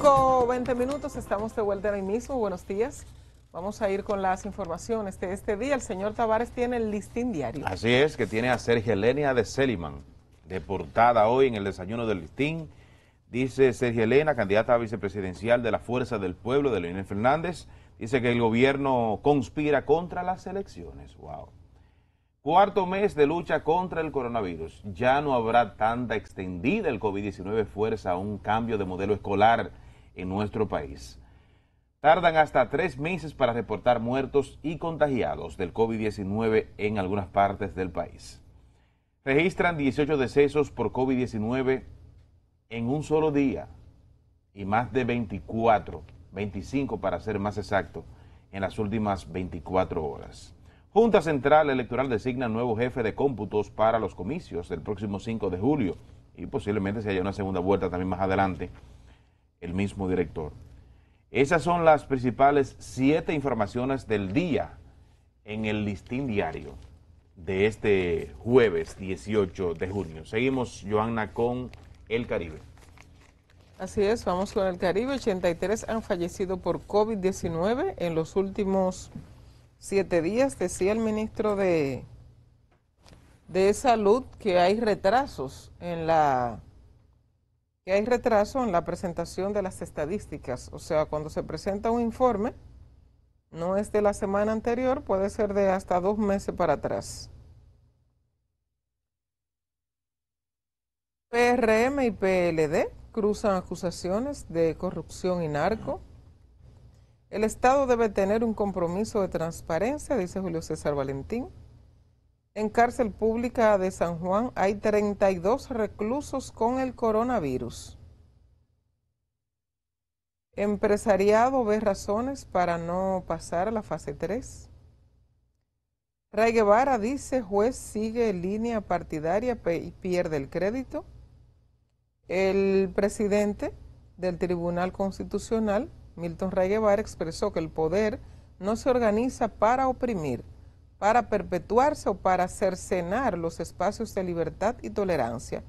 5 20 minutos, estamos de vuelta ahí mismo. Buenos días. Vamos a ir con las informaciones de este día. El señor Tavares tiene el listín diario. Así es, que tiene a Sergio Elena de Seliman, deportada hoy en el desayuno del listín. Dice Sergio Elena, candidata a vicepresidencial de la Fuerza del Pueblo de Leonel Fernández, dice que el gobierno conspira contra las elecciones. Wow. Cuarto mes de lucha contra el coronavirus. Ya no habrá tanta extendida el COVID-19 fuerza a un cambio de modelo escolar en nuestro país. Tardan hasta tres meses para reportar muertos y contagiados del COVID-19 en algunas partes del país. Registran 18 decesos por COVID-19 en un solo día y más de 24, 25 para ser más exacto, en las últimas 24 horas. Junta Central Electoral designa nuevo jefe de cómputos para los comicios del próximo 5 de julio y posiblemente se haya una segunda vuelta también más adelante el mismo director. Esas son las principales siete informaciones del día en el listín diario de este jueves 18 de junio. Seguimos, Joana con el Caribe. Así es, vamos con el Caribe. 83 han fallecido por COVID-19 en los últimos siete días. Decía el ministro de, de Salud que hay retrasos en la que hay retraso en la presentación de las estadísticas. O sea, cuando se presenta un informe, no es de la semana anterior, puede ser de hasta dos meses para atrás. PRM y PLD cruzan acusaciones de corrupción y narco. El Estado debe tener un compromiso de transparencia, dice Julio César Valentín. En cárcel pública de San Juan hay 32 reclusos con el coronavirus. Empresariado ve razones para no pasar a la fase 3. Ray Guevara dice juez sigue línea partidaria y pierde el crédito. El presidente del Tribunal Constitucional, Milton Ray Guevara, expresó que el poder no se organiza para oprimir, para perpetuarse o para cercenar los espacios de libertad y tolerancia.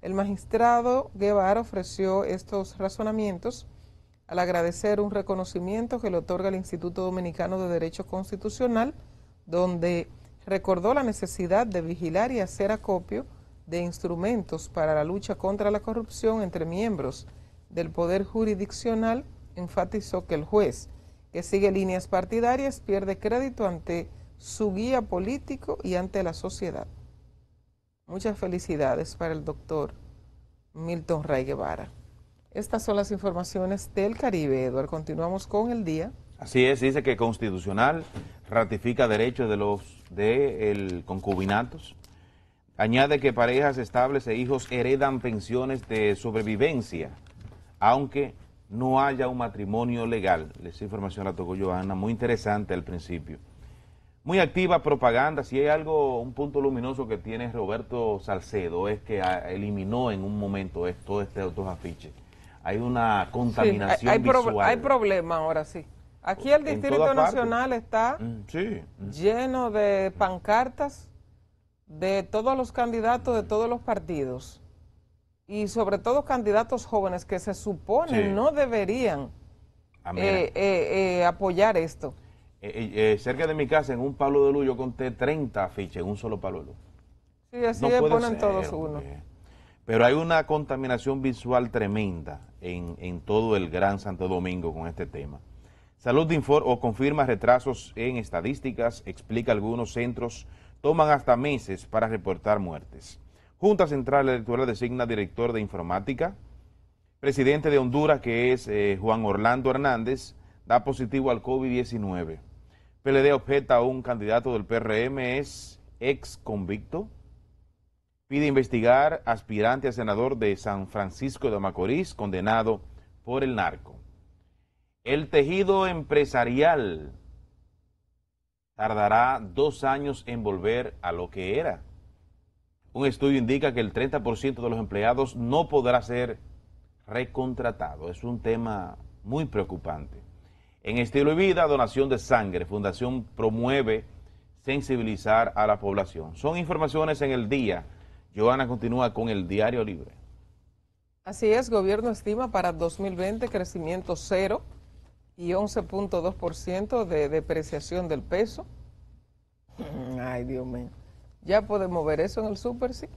El magistrado Guevara ofreció estos razonamientos al agradecer un reconocimiento que le otorga el Instituto Dominicano de Derecho Constitucional, donde recordó la necesidad de vigilar y hacer acopio de instrumentos para la lucha contra la corrupción entre miembros del Poder Jurisdiccional, enfatizó que el juez que sigue líneas partidarias pierde crédito ante su guía político y ante la sociedad. Muchas felicidades para el doctor Milton Ray Guevara. Estas son las informaciones del Caribe, Eduardo. Continuamos con el día. Así es, dice que constitucional ratifica derechos de los de concubinatos. Añade que parejas estables e hijos heredan pensiones de sobrevivencia, aunque no haya un matrimonio legal. Les información la tocó Johanna muy interesante al principio muy activa propaganda. Si hay algo, un punto luminoso que tiene Roberto Salcedo es que eliminó en un momento todos este, estos afiches. Hay una contaminación hay, hay problema ahora sí. Aquí el Distrito Nacional está mm, mm. lleno de pancartas de todos los candidatos de todos los partidos y sobre todo candidatos jóvenes que se supone no deberían ah, eh, eh, eh, apoyar esto. Eh, eh, eh, cerca de mi casa, en un palo de luz, yo conté 30 afiches en un solo palo de luz. Sí, así le ponen todos uno. Pero hay una contaminación visual tremenda en, en, todo el Gran Santo Domingo con este tema. Salud o confirma retrasos en estadísticas, explica algunos centros, toman hasta meses para reportar muertes. Junta Central Electoral designa director de informática. Presidente de Honduras, que es Juan Orlando Hernández, da positivo al COVID-19. PLD objeta a un candidato del PRM es ex convicto. Pide investigar aspirante a senador de San Francisco de Macorís condenado por el narco. El tejido empresarial tardará dos años en volver a lo que era. Un estudio indica que el 30% de los empleados no podrá ser recontratado. Es un tema muy preocupante. En estilo y vida, donación de sangre. Fundación promueve sensibilizar a la población. Son informaciones en el día. Joana continúa con el Diario Libre. Así es, gobierno estima para 2020 crecimiento cero y 11.2% de depreciación del peso. Mm, ay, Dios mío. ¿Ya podemos ver eso en el súper, sí?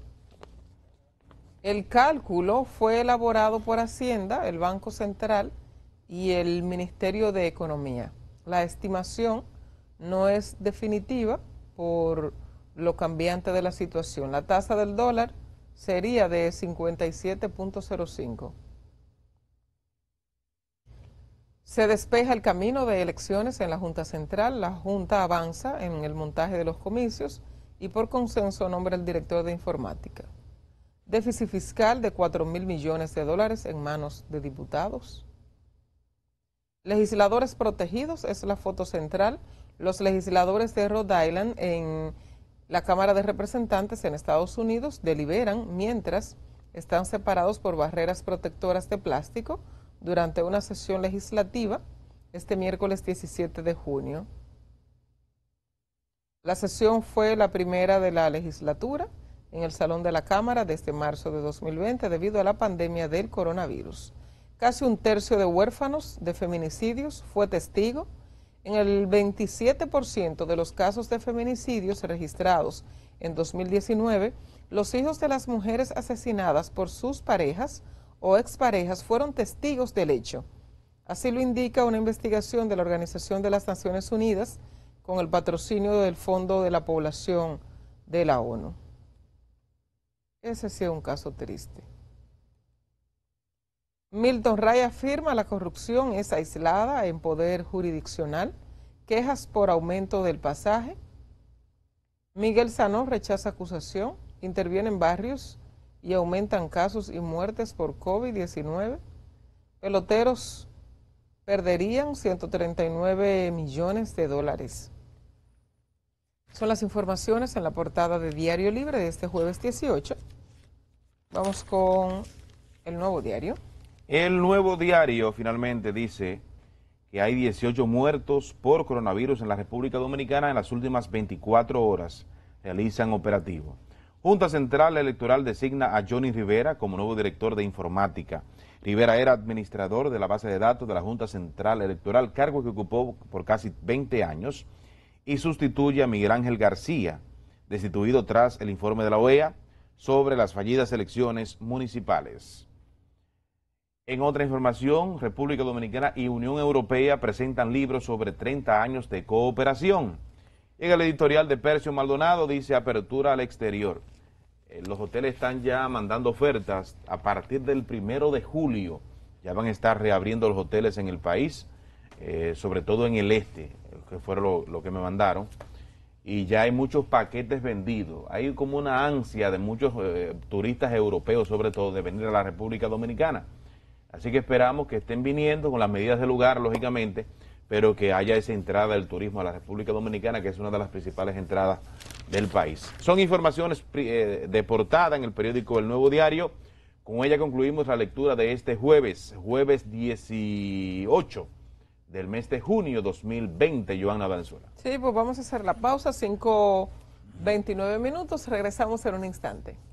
El cálculo fue elaborado por Hacienda, el Banco Central, y el Ministerio de Economía. La estimación no es definitiva por lo cambiante de la situación. La tasa del dólar sería de 57.05. Se despeja el camino de elecciones en la Junta Central, la Junta avanza en el montaje de los comicios y por consenso nombra el director de informática. Déficit fiscal de 4 mil millones de dólares en manos de diputados. Legisladores protegidos es la foto central. Los legisladores de Rhode Island en la Cámara de Representantes en Estados Unidos deliberan mientras están separados por barreras protectoras de plástico durante una sesión legislativa este miércoles 17 de junio. La sesión fue la primera de la legislatura en el Salón de la Cámara desde marzo de 2020 debido a la pandemia del coronavirus. Casi un tercio de huérfanos de feminicidios fue testigo. En el 27% de los casos de feminicidios registrados en 2019, los hijos de las mujeres asesinadas por sus parejas o exparejas fueron testigos del hecho. Así lo indica una investigación de la Organización de las Naciones Unidas con el patrocinio del Fondo de la Población de la ONU. Ese sí es un caso triste. Milton Ray afirma la corrupción es aislada en poder jurisdiccional. Quejas por aumento del pasaje. Miguel Sanó rechaza acusación. Intervienen barrios y aumentan casos y muertes por COVID-19. Peloteros perderían 139 millones de dólares. Son las informaciones en la portada de Diario Libre de este jueves 18. Vamos con el nuevo diario. El nuevo diario finalmente dice que hay 18 muertos por coronavirus en la República Dominicana en las últimas 24 horas. Realizan operativo. Junta Central Electoral designa a Johnny Rivera como nuevo director de informática. Rivera era administrador de la base de datos de la Junta Central Electoral, cargo que ocupó por casi 20 años, y sustituye a Miguel Ángel García, destituido tras el informe de la OEA sobre las fallidas elecciones municipales. En otra información, República Dominicana y Unión Europea presentan libros sobre 30 años de cooperación. En el editorial de Percio Maldonado dice apertura al exterior. Eh, los hoteles están ya mandando ofertas a partir del primero de julio. Ya van a estar reabriendo los hoteles en el país, eh, sobre todo en el este, que fue lo, que me mandaron. Y ya hay muchos paquetes vendidos. Hay como una ansia de muchos eh, turistas europeos, sobre todo, de venir a la República Dominicana. Así que esperamos que estén viniendo con las medidas del lugar, lógicamente, pero que haya esa entrada del turismo a la República Dominicana, que es una de las principales entradas del país. Son informaciones eh, de portada en el periódico El Nuevo Diario. Con ella concluimos la lectura de este jueves, jueves 18 del mes de junio 2020, Joana Valenzuela. Sí, pues vamos a hacer la pausa, 5.29 minutos, regresamos en un instante.